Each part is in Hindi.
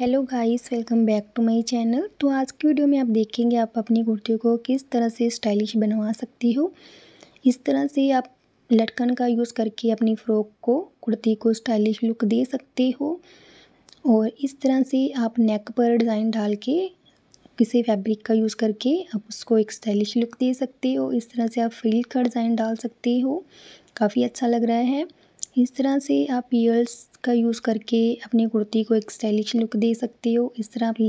hello guys welcome back to my channel तो आज की वीडियो में आप देखेंगे आप अपनी कुर्ती को किस तरह से स्टाइलिश बनवा सकती हो इस तरह से आप लटकन का यूज़ करके अपनी फ़्रॉक को कुर्ती को स्टाइलिश लुक दे सकते हो और इस तरह से आप नेक पर डिज़ाइन डाल के किसी फैब्रिक का यूज़ करके आप उसको एक स्टाइलिश लुक दे सकते हो इस तरह से आप फ्रिल का डिज़ाइन डाल सकते हो काफ़ी अच्छा लग रहा है इस तरह से आप पीयर्स का यूज़ करके अपनी कुर्ती को एक स्टाइलिश लुक दे सकते हो इस तरह आप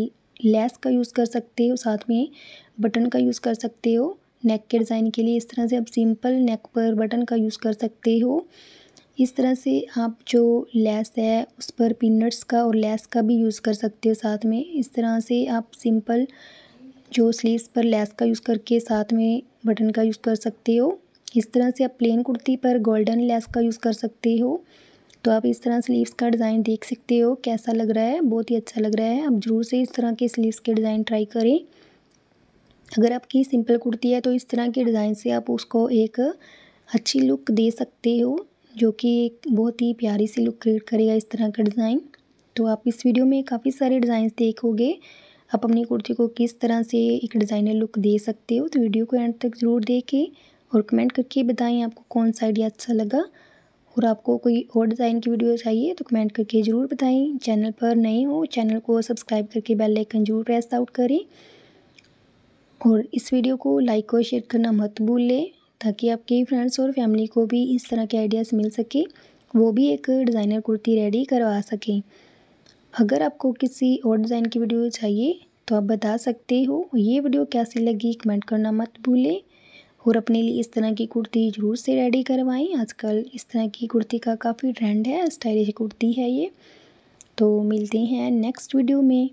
लेस का यूज़ कर सकते हो साथ में बटन का यूज़ कर सकते हो नेक के डिज़ाइन के लिए इस तरह से आप सिंपल नेक पर बटन का यूज़ कर सकते हो इस तरह से आप जो लेस है उस पर पिनट्स का और लेस का भी यूज़ कर सकते हो साथ में इस तरह से आप सिंपल जो स्लीव्स पर लेस का यूज़ करके साथ में बटन का यूज़ कर सकते हो इस तरह से आप प्लेन कुर्ती पर गोल्डन लेस का यूज़ कर सकते हो तो आप इस तरह स्लीव्स का डिज़ाइन देख सकते हो कैसा लग रहा है बहुत ही अच्छा लग रहा है आप ज़रूर से इस तरह के स्लीव्स के डिज़ाइन ट्राई करें अगर आपकी सिंपल कुर्ती है तो इस तरह के डिज़ाइन से आप उसको एक अच्छी लुक दे सकते हो जो कि एक बहुत ही प्यारी सी लुक क्रिएट करेगा इस तरह का डिज़ाइन तो आप इस वीडियो में काफ़ी सारे डिज़ाइंस देखोगे आप अपनी कुर्ती को किस तरह से एक डिज़ाइनर लुक दे सकते हो तो वीडियो को एंड तक ज़रूर देखें और कमेंट करके बताएं आपको कौन सा आइडिया अच्छा लगा और आपको कोई और डिज़ाइन की वीडियो चाहिए तो कमेंट करके ज़रूर बताएं चैनल पर नए हो चैनल को सब्सक्राइब करके बेल आइकन जरूर प्रेस आउट करें और इस वीडियो को लाइक और शेयर करना मत भूलें ताकि आपके फ्रेंड्स और फैमिली को भी इस तरह के आइडियाज़ मिल सके वो भी एक डिज़ाइनर कुर्ती रेडी करवा सकें अगर आपको किसी और डिज़ाइन की वीडियो चाहिए तो आप बता सकते हो ये वीडियो कैसी लगी कमेंट करना मत भूलें और अपने लिए इस तरह की कुर्ती ज़रूर से रेडी करवाएं आजकल इस तरह की कुर्ती का काफ़ी ट्रेंड है स्टाइलिश कुर्ती है ये तो मिलते हैं नेक्स्ट वीडियो में